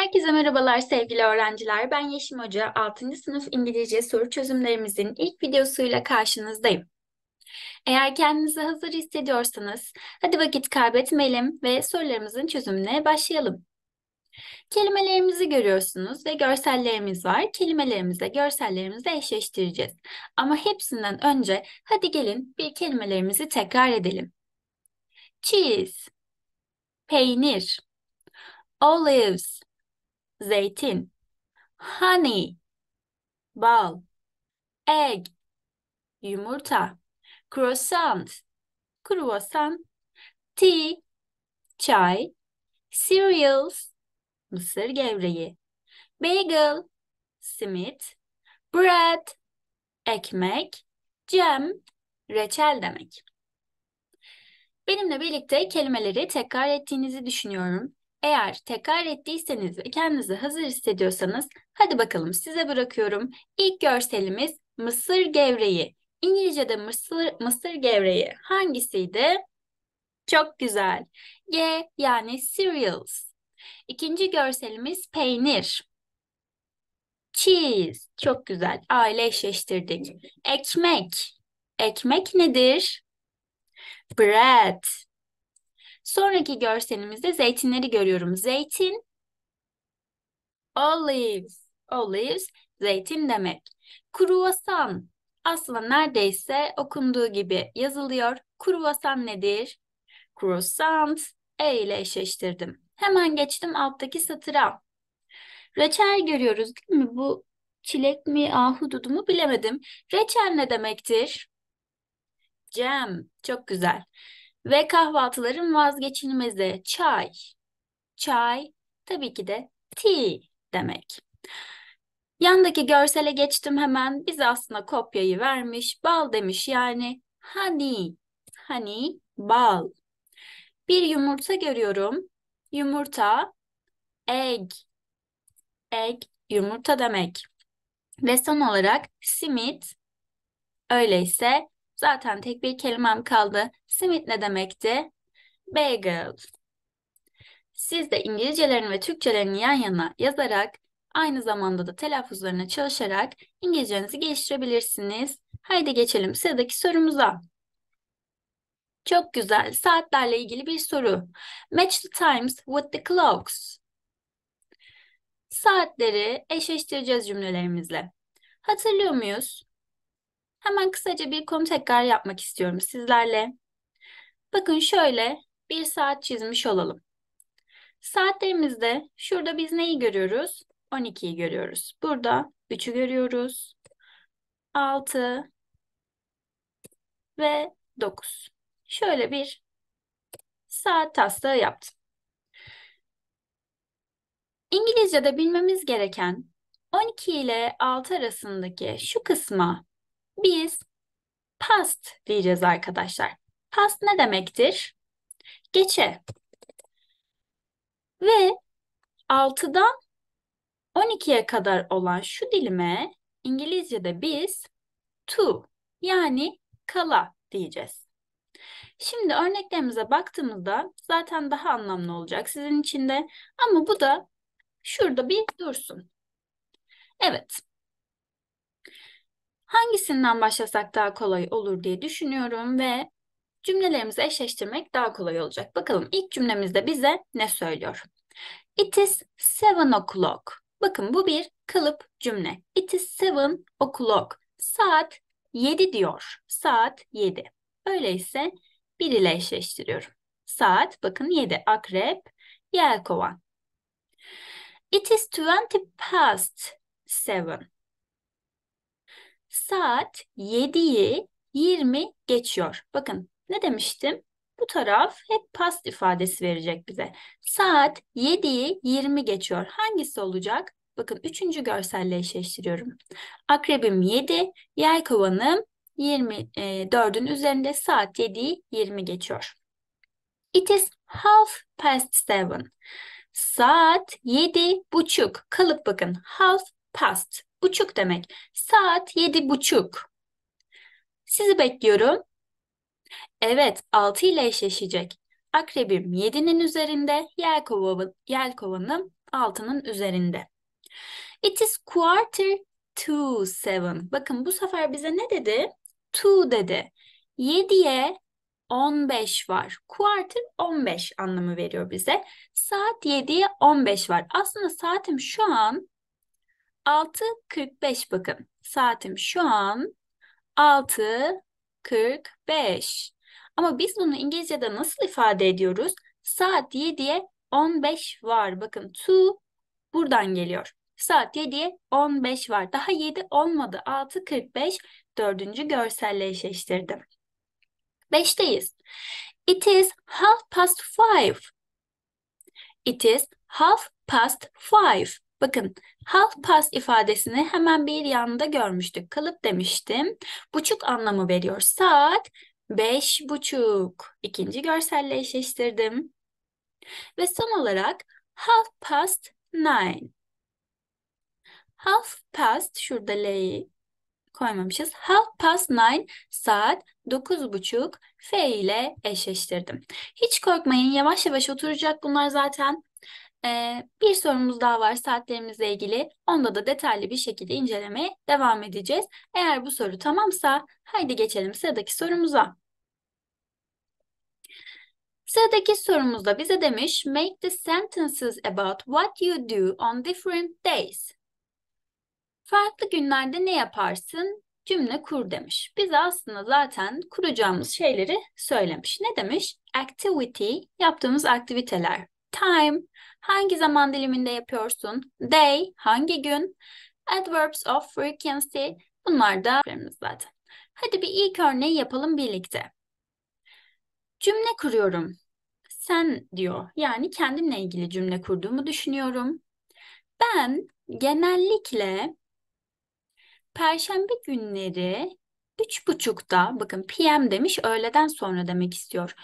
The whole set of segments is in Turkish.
Herkese merhabalar sevgili öğrenciler. Ben Yeşim Hoca. 6. sınıf İngilizce soru çözümlerimizin ilk videosuyla karşınızdayım. Eğer kendinizi hazır hissediyorsanız hadi vakit kaybetmeyelim ve sorularımızın çözümüne başlayalım. Kelimelerimizi görüyorsunuz ve görsellerimiz var. Kelimelerimizi görsellerimizle eşleştireceğiz. Ama hepsinden önce hadi gelin bir kelimelerimizi tekrar edelim. Cheese, peynir, olives, zeytin, honey, bal, egg, yumurta, croissant, kruvasan, tea, çay, cereals, mısır gevreği, bagel, simit, bread, ekmek, jam, reçel demek. Benimle birlikte kelimeleri tekrar ettiğinizi düşünüyorum. Eğer tekrar ettiyseniz ve kendinizi hazır hissediyorsanız hadi bakalım size bırakıyorum. İlk görselimiz mısır gevreği. İngilizce'de mısır, mısır gevreği hangisiydi? Çok güzel. G yani cereals. İkinci görselimiz peynir. Cheese. Çok güzel. Aile eşleştirdik. Ekmek. Ekmek nedir? Bread. Sonraki görselimizde zeytinleri görüyorum. Zeytin, olives, olives zeytin demek. Kruvasan aslında neredeyse okunduğu gibi yazılıyor. Kruvasan nedir? Croissant E ile eşleştirdim. Hemen geçtim alttaki satıra. Reçel görüyoruz değil mi? Bu çilek mi, ahududu mu bilemedim. Reçel ne demektir? Cem. Çok güzel. Ve kahvaltıların vazgeçilmezi çay. Çay tabii ki de tea demek. Yandaki görsele geçtim hemen. Biz aslında kopyayı vermiş. Bal demiş yani honey. Honey, bal. Bir yumurta görüyorum. Yumurta, egg. Egg, yumurta demek. Ve son olarak simit. Öyleyse Zaten tek bir kelimem kaldı. Simit ne demekti? Bagel. Siz de İngilizcelerini ve Türkçelerini yan yana yazarak aynı zamanda da telaffuzlarına çalışarak İngilizcenizi geliştirebilirsiniz. Haydi geçelim sıradaki sorumuza. Çok güzel. Saatlerle ilgili bir soru. Match the times with the clocks. Saatleri eşleştireceğiz cümlelerimizle. Hatırlıyor muyuz? Hemen kısaca bir konu tekrar yapmak istiyorum sizlerle. Bakın şöyle bir saat çizmiş olalım. Saatlerimizde şurada biz neyi görüyoruz? 12'yi görüyoruz. Burada 3'ü görüyoruz. 6 ve 9. Şöyle bir saat taslağı yaptım. İngilizce'de bilmemiz gereken 12 ile 6 arasındaki şu kısma biz past diyeceğiz arkadaşlar. Past ne demektir? Geçe. Ve 6'dan 12'ye kadar olan şu dilime İngilizce'de biz to yani kala diyeceğiz. Şimdi örneklerimize baktığımızda zaten daha anlamlı olacak sizin için de ama bu da şurada bir dursun. Evet. Hangisinden başlasak daha kolay olur diye düşünüyorum ve cümlelerimizi eşleştirmek daha kolay olacak. Bakalım ilk cümlemizde bize ne söylüyor? It is seven o'clock. Bakın bu bir kalıp cümle. It is seven o'clock. Saat yedi diyor. Saat yedi. Öyleyse bir ile eşleştiriyorum. Saat bakın yedi. Akrep, yelkovan. It is twenty past seven. Saat 7'yi 20 geçiyor. Bakın ne demiştim? Bu taraf hep past ifadesi verecek bize. Saat 7'yi 20 geçiyor. Hangisi olacak? Bakın üçüncü görselle eşleştiriyorum. Akrebim 7, yay kovanım 24'ün e, üzerinde saat 7'yi 20 geçiyor. It is half past seven. Saat yedi buçuk. Kalıp bakın. Half past. Buçuk demek. Saat yedi buçuk. Sizi bekliyorum. Evet, 6 ile eşleşecek. Akrebim 7'nin üzerinde, yel, kova, kovanım 6'nın üzerinde. It is quarter to seven. Bakın bu sefer bize ne dedi? To dedi. 7'ye 15 var. Quarter 15 anlamı veriyor bize. Saat 7'ye 15 var. Aslında saatim şu an 6.45 bakın. Saatim şu an 6.45. Ama biz bunu İngilizce'de nasıl ifade ediyoruz? Saat 7'ye 15 var. Bakın to buradan geliyor. Saat 7'ye 15 var. Daha 7 olmadı. 6.45 dördüncü görselle eşleştirdim. 5'teyiz. It is half past five. It is half past five. Bakın half past ifadesini hemen bir yanında görmüştük. Kalıp demiştim. Buçuk anlamı veriyor. Saat beş buçuk. İkinci görselle eşleştirdim. Ve son olarak half past nine. Half past şurada L'yi koymamışız. Half past nine saat dokuz buçuk F ile eşleştirdim. Hiç korkmayın yavaş yavaş oturacak bunlar zaten ee, bir sorumuz daha var saatlerimizle ilgili. Onda da detaylı bir şekilde incelemeye devam edeceğiz. Eğer bu soru tamamsa haydi geçelim sıradaki sorumuza. Sıradaki sorumuzda bize demiş make the sentences about what you do on different days. Farklı günlerde ne yaparsın? Cümle kur demiş. Bize aslında zaten kuracağımız şeyleri söylemiş. Ne demiş? Activity, yaptığımız aktiviteler. Time, Hangi zaman diliminde yapıyorsun? Day, hangi gün? Adverbs of frequency, bunlar da zaten. Hadi bir ilk örneği yapalım birlikte. Cümle kuruyorum. Sen diyor, yani kendimle ilgili cümle kurduğumu düşünüyorum. Ben genellikle perşembe günleri üç buçukta, bakın PM demiş öğleden sonra demek istiyor.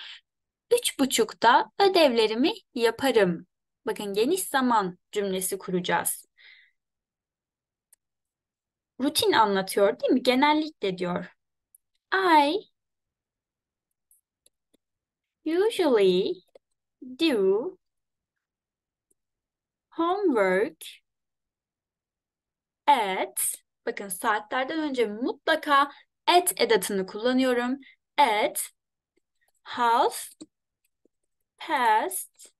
Üç buçukta ödevlerimi yaparım Bakın geniş zaman cümlesi kuracağız. Rutin anlatıyor değil mi? Genellikle diyor. I usually do homework at bakın saatlerden önce mutlaka at edatını kullanıyorum. At half past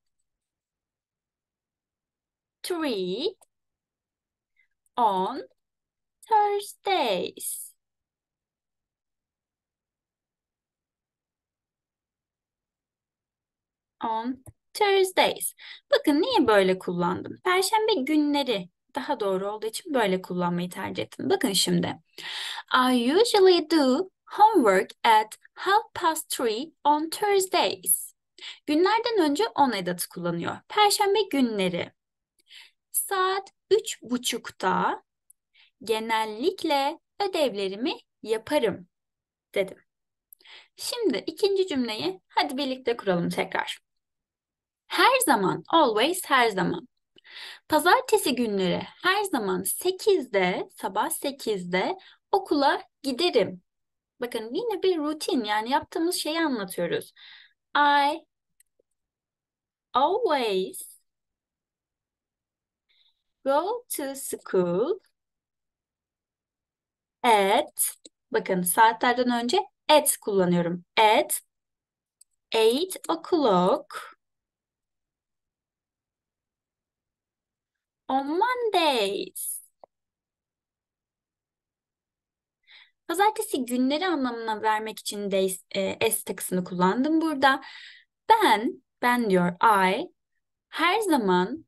Three on Thursdays. On Thursdays. Bakın niye böyle kullandım? Perşembe günleri daha doğru olduğu için böyle kullanmayı tercih ettim. Bakın şimdi. I usually do homework at half past three on Thursdays. Günlerden önce on edatı kullanıyor. Perşembe günleri saat üç buçukta genellikle ödevlerimi yaparım dedim. Şimdi ikinci cümleyi hadi birlikte kuralım tekrar. Her zaman, always her zaman. Pazartesi günleri her zaman 8'de, sabah 8'de okula giderim. Bakın yine bir rutin yani yaptığımız şeyi anlatıyoruz. I always go to school at bakın saatlerden önce at kullanıyorum. At 8 o'clock on Mondays. Pazartesi günleri anlamına vermek için days, e, s takısını kullandım burada. Ben, ben diyor I, her zaman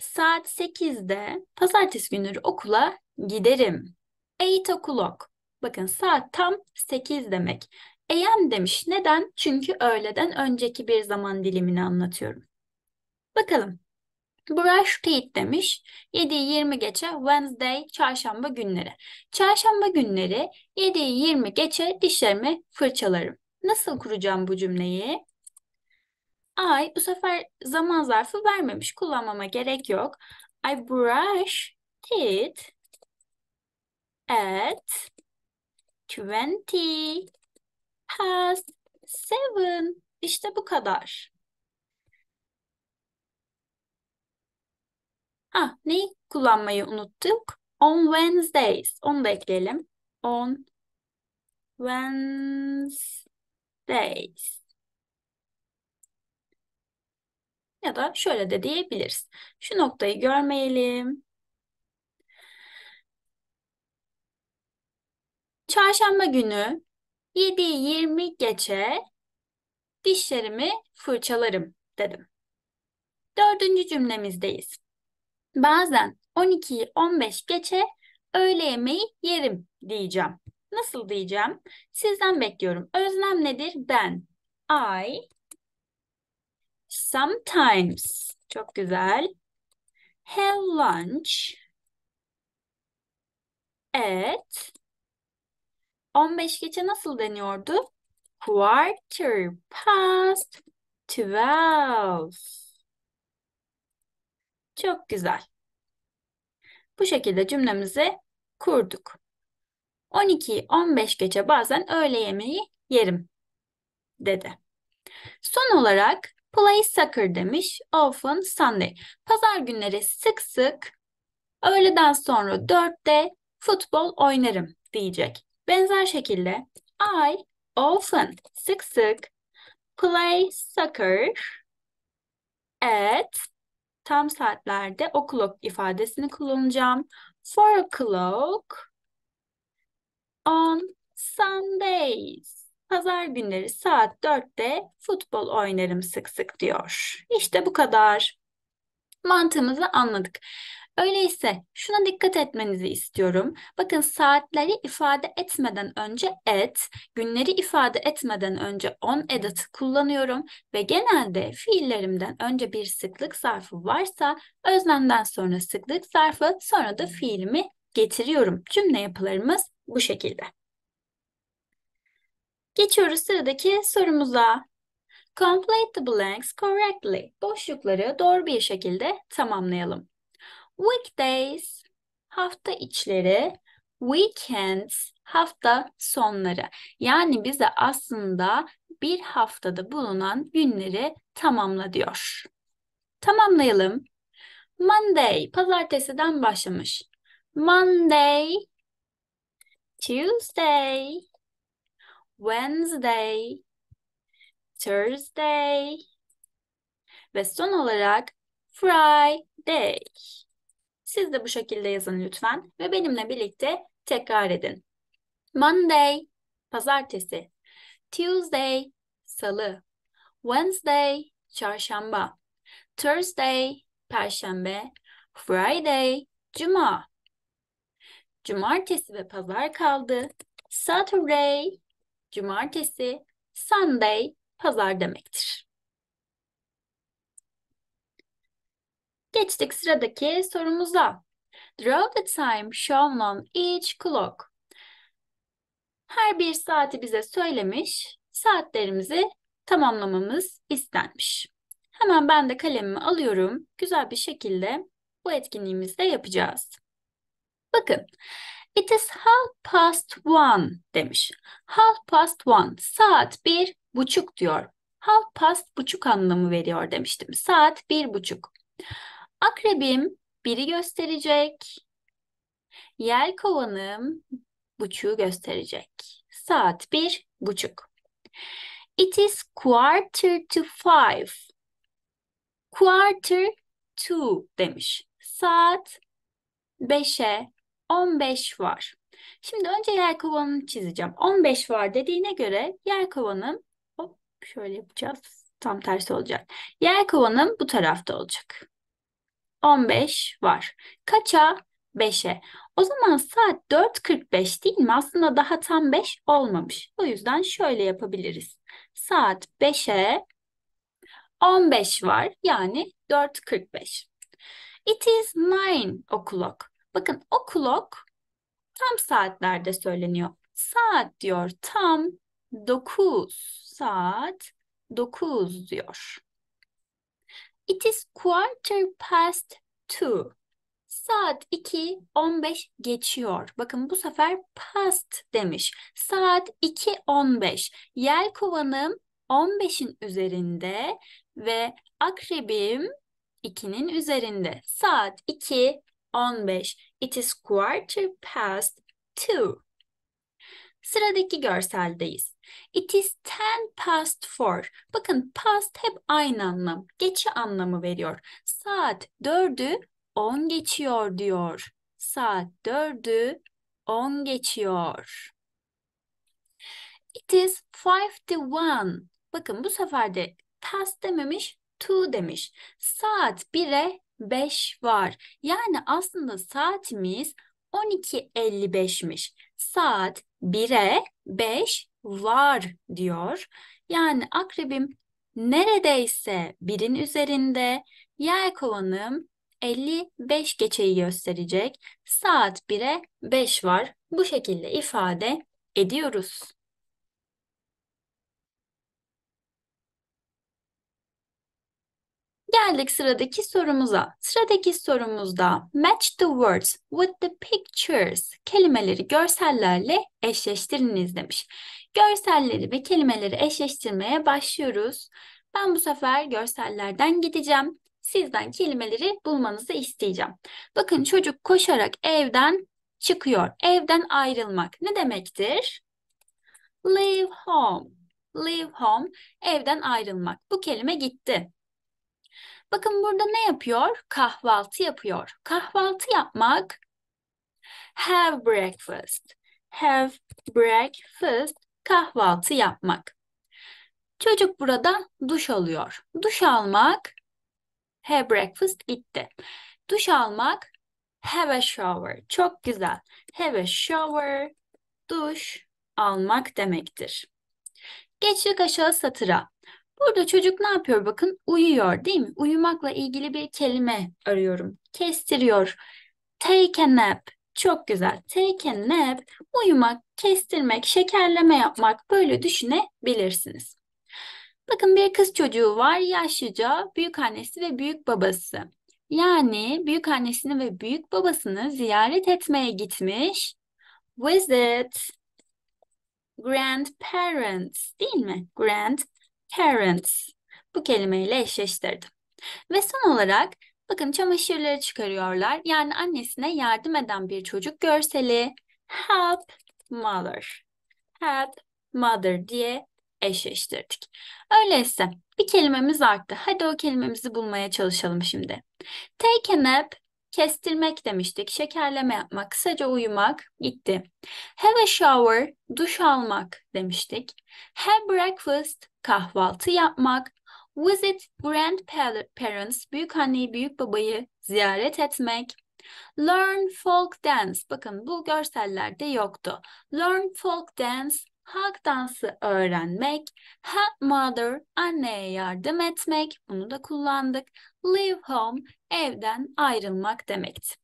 saat 8'de pazartesi günleri okula giderim. Eight o'clock. Bakın saat tam 8 demek. E AM demiş. Neden? Çünkü öğleden önceki bir zaman dilimini anlatıyorum. Bakalım. Brush teeth demiş. 7'yi 20 geçe Wednesday çarşamba günleri. Çarşamba günleri 7'yi 20 geçe dişlerimi fırçalarım. Nasıl kuracağım bu cümleyi? I bu sefer zaman zarfı vermemiş. Kullanmama gerek yok. I brush teeth at 20 past 7. İşte bu kadar. Ha, ah, neyi kullanmayı unuttuk? On Wednesdays. Onu da ekleyelim. On Wednesdays. Ya da şöyle de diyebiliriz. Şu noktayı görmeyelim. Çarşamba günü 7.20 geçe dişlerimi fırçalarım dedim. Dördüncü cümlemizdeyiz. Bazen 12'yi 15 geçe öğle yemeği yerim diyeceğim. Nasıl diyeceğim? Sizden bekliyorum. Özlem nedir? Ben. I sometimes çok güzel have lunch at 15 geçe nasıl deniyordu? Quarter past 12. Çok güzel. Bu şekilde cümlemizi kurduk. 12 15 geçe bazen öğle yemeği yerim dedi. Son olarak Play soccer demiş. Often Sunday. Pazar günleri sık sık öğleden sonra dörtte futbol oynarım diyecek. Benzer şekilde I often sık sık play soccer at tam saatlerde o'clock ifadesini kullanacağım. Four o'clock on Sundays. Pazar günleri saat 4'te futbol oynarım sık sık diyor. İşte bu kadar. Mantığımızı anladık. Öyleyse şuna dikkat etmenizi istiyorum. Bakın saatleri ifade etmeden önce et, günleri ifade etmeden önce on edatı kullanıyorum ve genelde fiillerimden önce bir sıklık zarfı varsa öznemden sonra sıklık zarfı sonra da fiilimi getiriyorum. Cümle yapılarımız bu şekilde. Geçiyoruz sıradaki sorumuza. Complete the blanks correctly. Boşlukları doğru bir şekilde tamamlayalım. Weekdays hafta içleri, weekends hafta sonları. Yani bize aslında bir haftada bulunan günleri tamamla diyor. Tamamlayalım. Monday pazartesiden başlamış. Monday, Tuesday, Wednesday, Thursday ve son olarak Friday. Siz de bu şekilde yazın lütfen ve benimle birlikte tekrar edin. Monday, pazartesi. Tuesday, salı. Wednesday, çarşamba. Thursday, perşembe. Friday, cuma. Cumartesi ve pazar kaldı. Saturday, cumartesi, Sunday, pazar demektir. Geçtik sıradaki sorumuza. Draw the time shown on each clock. Her bir saati bize söylemiş, saatlerimizi tamamlamamız istenmiş. Hemen ben de kalemimi alıyorum. Güzel bir şekilde bu etkinliğimizde yapacağız. Bakın, It is half past one demiş. Half past one. Saat bir buçuk diyor. Half past buçuk anlamı veriyor demiştim. Saat bir buçuk. Akrebim biri gösterecek. Yel kovanım buçuğu gösterecek. Saat bir buçuk. It is quarter to five. Quarter to demiş. Saat beşe 15 var. Şimdi önce yer kovanını çizeceğim. 15 var dediğine göre yer kovanım hop şöyle yapacağız. Tam tersi olacak. Yer kovanım bu tarafta olacak. 15 var. Kaça? 5'e. O zaman saat 4.45 değil mi? Aslında daha tam 5 olmamış. O yüzden şöyle yapabiliriz. Saat 5'e 15 var. Yani 4.45. It is 9 o'clock. Bakın o clock tam saatlerde söyleniyor. Saat diyor tam 9 saat 9 diyor. It is quarter past two. Saat 2, 15 geçiyor. Bakın bu sefer past demiş. Saat 2, 15. Yel kovanım 15'in üzerinde ve akrebim 2'nin üzerinde. Saat 2, 15. It is quarter past two. Sıradaki görseldeyiz. It is ten past four. Bakın past hep aynı anlam. Geçi anlamı veriyor. Saat dördü on geçiyor diyor. Saat dördü on geçiyor. It is fifty one. Bakın bu sefer de past dememiş, to demiş. Saat 1'e 5 var. Yani aslında saatimiz 12.55'miş. Saat 1'e 5 var diyor. Yani akrebim neredeyse birin üzerinde. Yay kovanım 55 geçeyi gösterecek. Saat 1'e 5 var. Bu şekilde ifade ediyoruz. Geldik sıradaki sorumuza. Sıradaki sorumuzda match the words with the pictures. Kelimeleri görsellerle eşleştiriniz demiş. Görselleri ve kelimeleri eşleştirmeye başlıyoruz. Ben bu sefer görsellerden gideceğim. Sizden kelimeleri bulmanızı isteyeceğim. Bakın çocuk koşarak evden çıkıyor. Evden ayrılmak ne demektir? Leave home. Leave home, evden ayrılmak. Bu kelime gitti. Bakın burada ne yapıyor? Kahvaltı yapıyor. Kahvaltı yapmak have breakfast. Have breakfast kahvaltı yapmak. Çocuk burada duş alıyor. Duş almak have breakfast bitti. Duş almak have a shower. Çok güzel. Have a shower duş almak demektir. Geçtik aşağı satıra. Burada çocuk ne yapıyor bakın? Uyuyor değil mi? Uyumakla ilgili bir kelime arıyorum. Kestiriyor. Take a nap. Çok güzel. Take a nap. Uyumak, kestirmek, şekerleme yapmak böyle düşünebilirsiniz. Bakın bir kız çocuğu var yaşlıca büyük annesi ve büyük babası. Yani büyük annesini ve büyük babasını ziyaret etmeye gitmiş. Visit grandparents değil mi? Grand parents bu kelimeyle eşleştirdim. Ve son olarak bakın çamaşırları çıkarıyorlar. Yani annesine yardım eden bir çocuk görseli help mother. Help mother diye eşleştirdik. Öyleyse bir kelimemiz arttı. Hadi o kelimemizi bulmaya çalışalım şimdi. Take a nap kestirmek demiştik. Şekerleme yapmak, kısaca uyumak gitti. Have a shower, duş almak demiştik. Have breakfast, kahvaltı yapmak, visit grandparents, büyük anneyi büyük babayı ziyaret etmek, learn folk dance, bakın bu görsellerde yoktu. Learn folk dance, halk dansı öğrenmek, help mother, anneye yardım etmek, bunu da kullandık. Leave home, evden ayrılmak demekti.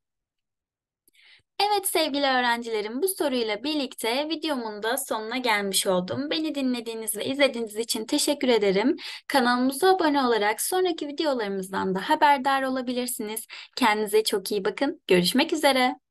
Evet sevgili öğrencilerim bu soruyla birlikte videomun da sonuna gelmiş oldum. Beni dinlediğiniz ve izlediğiniz için teşekkür ederim. Kanalımıza abone olarak sonraki videolarımızdan da haberdar olabilirsiniz. Kendinize çok iyi bakın. Görüşmek üzere.